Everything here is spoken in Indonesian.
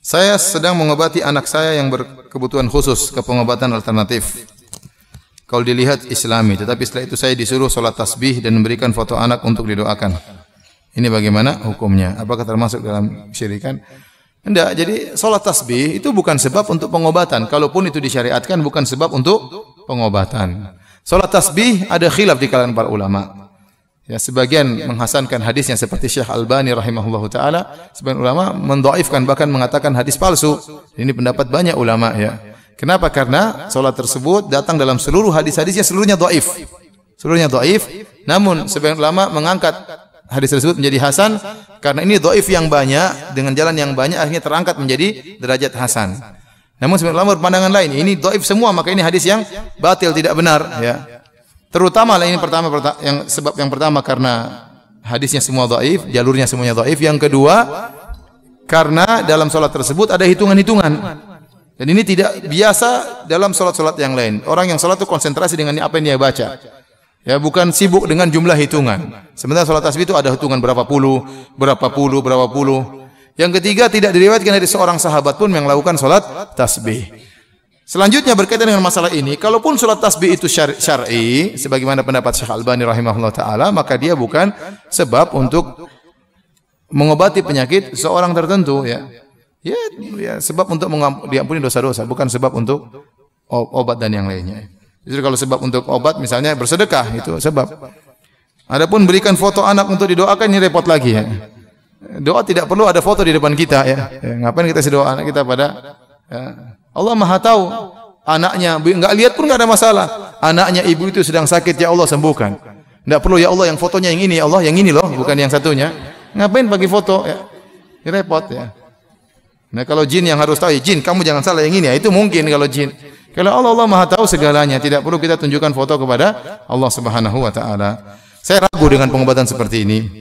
Saya sedang mengobati anak saya yang berkebutuhan khusus ke pengobatan alternatif. Kalau dilihat islami, tetapi setelah itu saya disuruh sholat tasbih dan memberikan foto anak untuk didoakan. Ini bagaimana hukumnya? Apakah termasuk dalam syirikan? Tidak, jadi sholat tasbih itu bukan sebab untuk pengobatan. Kalaupun itu disyariatkan, bukan sebab untuk pengobatan. Sholat tasbih ada khilaf di kalangan para ulama. Ya, sebagian menghasankan hadisnya seperti Syekh Albani rahimahullahu taala, sebagian ulama mendoaifkan bahkan mengatakan hadis palsu. Ini pendapat banyak ulama ya. Kenapa? Karena salat tersebut datang dalam seluruh hadis-hadisnya seluruhnya dhaif. Seluruhnya dhaif, namun sebagian ulama mengangkat hadis tersebut menjadi hasan karena ini dhaif yang banyak dengan jalan yang banyak akhirnya terangkat menjadi derajat hasan. Namun sebagian ulama berpandangan lain, ini dhaif semua maka ini hadis yang batil tidak benar ya. Terutama lah ini pertama yang sebab yang pertama karena hadisnya semua dhaif, jalurnya semuanya dhaif. Yang kedua karena dalam salat tersebut ada hitungan-hitungan. Dan ini tidak biasa dalam salat-salat yang lain. Orang yang salat itu konsentrasi dengan apa yang dia baca. Ya, bukan sibuk dengan jumlah hitungan. sebenarnya salat tasbih itu ada hitungan berapa puluh, berapa puluh, berapa puluh. Yang ketiga tidak diriwayatkan dari seorang sahabat pun yang melakukan salat tasbih. Selanjutnya berkaitan dengan masalah ini, kalaupun sholat tasbih itu syar'i, syar sebagaimana pendapat Syekh Albani rahimahullah taala, maka dia bukan sebab untuk mengobati penyakit seorang tertentu ya. Ya, ya sebab untuk diampuni dosa-dosa, bukan sebab untuk obat dan yang lainnya. Jadi kalau sebab untuk obat misalnya bersedekah itu sebab. Adapun berikan foto anak untuk didoakan ini repot lagi ya. Doa tidak perlu ada foto di depan kita ya. ya ngapain kita sedoa anak kita pada ya Allah Maha tahu. Anaknya enggak lihat pun enggak ada masalah. Anaknya ibu itu sedang sakit ya Allah sembuhkan. Enggak perlu ya Allah yang fotonya yang ini ya Allah yang ini loh bukan yang satunya. Ngapain bagi foto ya? Repot ya. Nah kalau jin yang harus tahu, ya, jin kamu jangan salah yang ini ya. Itu mungkin kalau jin. Kalau Allah Allah Maha tahu segalanya, tidak perlu kita tunjukkan foto kepada Allah Subhanahu wa taala. Saya ragu dengan pengobatan seperti ini.